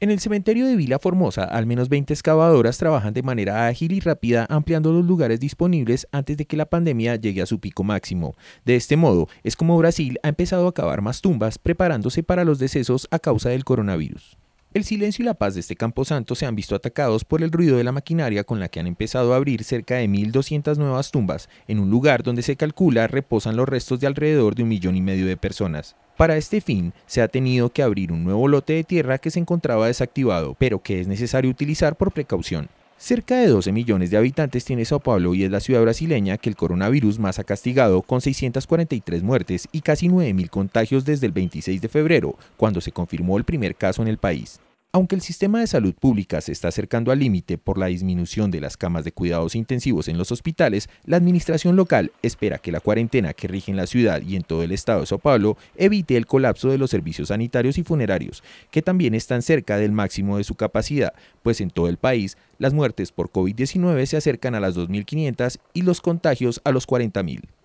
En el cementerio de Vila Formosa, al menos 20 excavadoras trabajan de manera ágil y rápida ampliando los lugares disponibles antes de que la pandemia llegue a su pico máximo. De este modo, es como Brasil ha empezado a cavar más tumbas preparándose para los decesos a causa del coronavirus. El silencio y la paz de este camposanto se han visto atacados por el ruido de la maquinaria con la que han empezado a abrir cerca de 1.200 nuevas tumbas, en un lugar donde se calcula reposan los restos de alrededor de un millón y medio de personas. Para este fin, se ha tenido que abrir un nuevo lote de tierra que se encontraba desactivado, pero que es necesario utilizar por precaución. Cerca de 12 millones de habitantes tiene Sao Paulo y es la ciudad brasileña que el coronavirus más ha castigado con 643 muertes y casi 9.000 contagios desde el 26 de febrero, cuando se confirmó el primer caso en el país. Aunque el sistema de salud pública se está acercando al límite por la disminución de las camas de cuidados intensivos en los hospitales, la administración local espera que la cuarentena que rige en la ciudad y en todo el estado de Sao Paulo evite el colapso de los servicios sanitarios y funerarios, que también están cerca del máximo de su capacidad, pues en todo el país las muertes por COVID-19 se acercan a las 2.500 y los contagios a los 40.000.